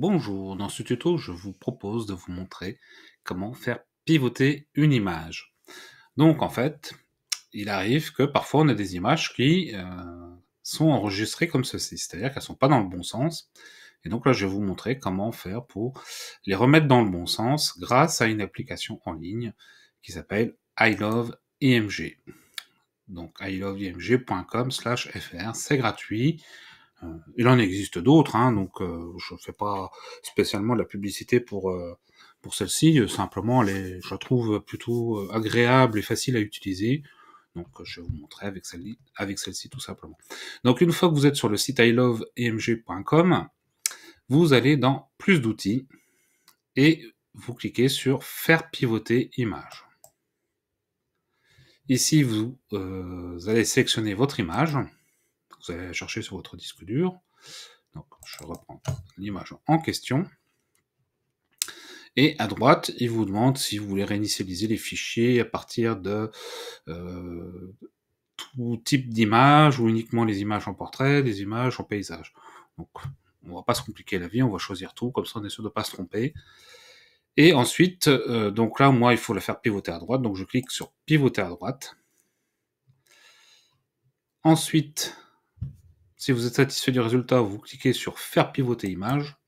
Bonjour, dans ce tuto, je vous propose de vous montrer comment faire pivoter une image. Donc en fait, il arrive que parfois on a des images qui euh, sont enregistrées comme ceci, c'est-à-dire qu'elles ne sont pas dans le bon sens. Et donc là, je vais vous montrer comment faire pour les remettre dans le bon sens grâce à une application en ligne qui s'appelle iloveimg Donc iloveimg.com slash fr, c'est gratuit. Euh, il en existe d'autres, hein, donc euh, je ne fais pas spécialement de la publicité pour, euh, celle-ci, simplement je la trouve plutôt agréable et facile à utiliser. Donc je vais vous montrer avec celle-ci avec celle tout simplement. Donc une fois que vous êtes sur le site iloveemg.com, vous allez dans plus d'outils et vous cliquez sur faire pivoter image. Ici, vous allez sélectionner votre image vous allez chercher sur votre disque dur. Donc, je reprends l'image en question. Et à droite, il vous demande si vous voulez réinitialiser les fichiers à partir de euh, tout type d'image ou uniquement les images en portrait, les images en paysage. Donc, on va pas se compliquer la vie, on va choisir tout, comme ça on est sûr de ne pas se tromper. Et ensuite, euh, donc là, moi, il faut la faire pivoter à droite, donc je clique sur pivoter à droite. Ensuite, si vous êtes satisfait du résultat, vous cliquez sur Faire pivoter image.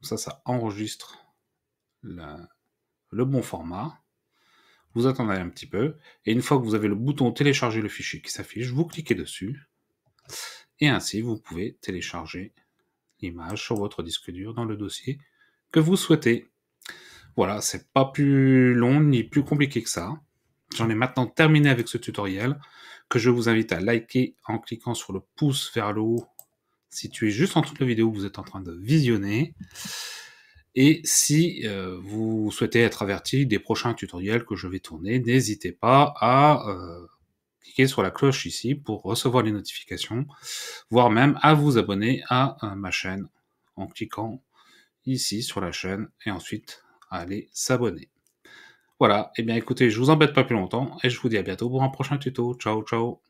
ça, ça enregistre le bon format. Vous attendez un petit peu. Et une fois que vous avez le bouton Télécharger le fichier qui s'affiche, vous cliquez dessus. Et ainsi, vous pouvez télécharger l'image sur votre disque dur dans le dossier que vous souhaitez. Voilà, c'est pas plus long ni plus compliqué que ça. J'en ai maintenant terminé avec ce tutoriel que je vous invite à liker en cliquant sur le pouce vers le haut situé juste en dessous de la vidéo que vous êtes en train de visionner. Et si euh, vous souhaitez être averti des prochains tutoriels que je vais tourner, n'hésitez pas à euh, cliquer sur la cloche ici pour recevoir les notifications, voire même à vous abonner à euh, ma chaîne en cliquant ici sur la chaîne et ensuite à aller s'abonner. Voilà, et eh bien écoutez, je vous embête pas plus longtemps et je vous dis à bientôt pour un prochain tuto. Ciao, ciao